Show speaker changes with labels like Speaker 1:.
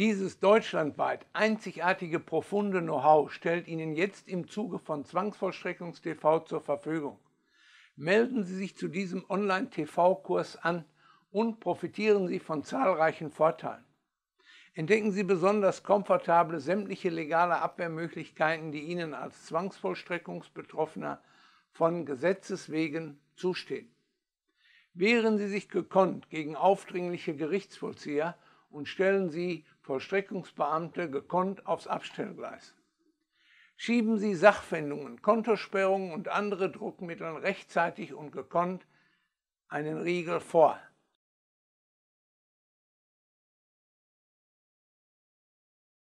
Speaker 1: Dieses deutschlandweit einzigartige profunde Know-how stellt Ihnen jetzt im Zuge von Zwangsvollstreckungs-TV zur Verfügung. Melden Sie sich zu diesem Online-TV-Kurs an und profitieren Sie von zahlreichen Vorteilen. Entdecken Sie besonders komfortable sämtliche legale Abwehrmöglichkeiten, die Ihnen als Zwangsvollstreckungsbetroffener von Gesetzes wegen zustehen. Wehren Sie sich gekonnt gegen aufdringliche Gerichtsvollzieher und stellen Sie Vollstreckungsbeamte gekonnt aufs Abstellgleis. Schieben Sie Sachfindungen, Kontosperrungen und andere Druckmittel rechtzeitig und gekonnt einen Riegel vor.